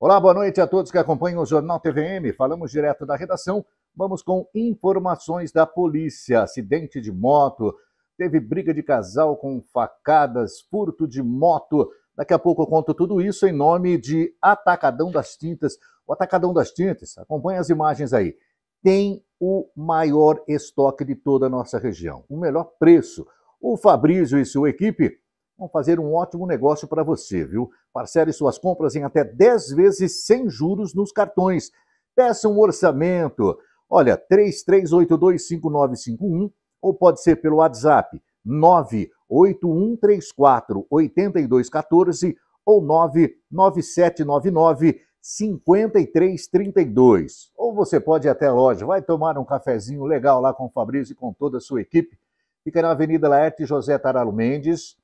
Olá, boa noite a todos que acompanham o Jornal TVM. Falamos direto da redação. Vamos com informações da polícia. Acidente de moto, teve briga de casal com facadas, furto de moto. Daqui a pouco eu conto tudo isso em nome de Atacadão das Tintas. O Atacadão das Tintas, acompanha as imagens aí. Tem o maior estoque de toda a nossa região, o melhor preço. O Fabrício e sua equipe vão fazer um ótimo negócio para você, viu? Parcele suas compras em até 10 vezes sem juros nos cartões. Peça um orçamento. Olha, 33825951 ou pode ser pelo WhatsApp 981348214 ou 99799 5332. Ou você pode ir até a loja, vai tomar um cafezinho legal lá com o Fabrício e com toda a sua equipe. Fica na Avenida Laerte José Taralo Mendes,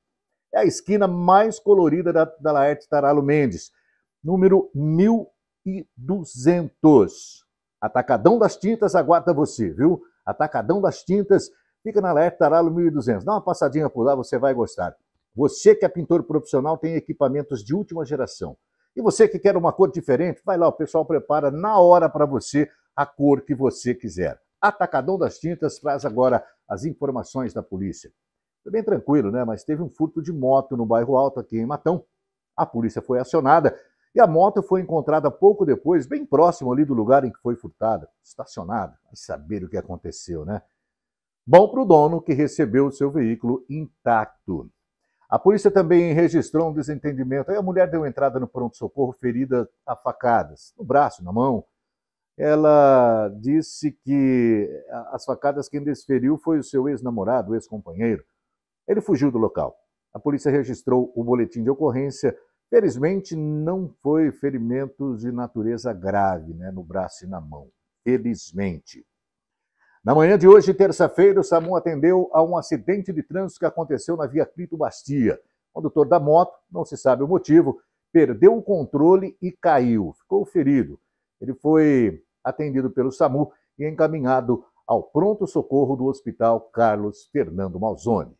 é a esquina mais colorida da, da Laerte Taralo Mendes, número 1200. Atacadão das Tintas aguarda você, viu? Atacadão das Tintas fica na Laerte Taralo 1200. Dá uma passadinha por lá, você vai gostar. Você que é pintor profissional tem equipamentos de última geração. E você que quer uma cor diferente, vai lá, o pessoal prepara na hora para você a cor que você quiser. Atacadão das Tintas traz agora as informações da polícia. Foi bem tranquilo, né? Mas teve um furto de moto no bairro Alto, aqui em Matão. A polícia foi acionada e a moto foi encontrada pouco depois, bem próximo ali do lugar em que foi furtada, estacionada. Vai saber o que aconteceu, né? Bom para o dono que recebeu o seu veículo intacto. A polícia também registrou um desentendimento. Aí a mulher deu entrada no pronto-socorro ferida a facadas, no braço, na mão. Ela disse que as facadas quem desferiu foi o seu ex-namorado, ex-companheiro. Ele fugiu do local. A polícia registrou o boletim de ocorrência. Felizmente, não foi ferimento de natureza grave, né, no braço e na mão. Felizmente. Na manhã de hoje, terça-feira, o SAMU atendeu a um acidente de trânsito que aconteceu na via Clito Bastia. O condutor da moto, não se sabe o motivo, perdeu o controle e caiu, ficou ferido. Ele foi atendido pelo SAMU e encaminhado ao pronto-socorro do Hospital Carlos Fernando Malzone.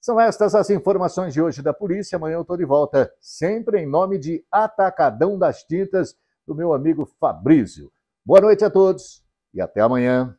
São estas as informações de hoje da polícia. Amanhã eu estou de volta, sempre em nome de Atacadão das Tintas, do meu amigo Fabrício. Boa noite a todos e até amanhã.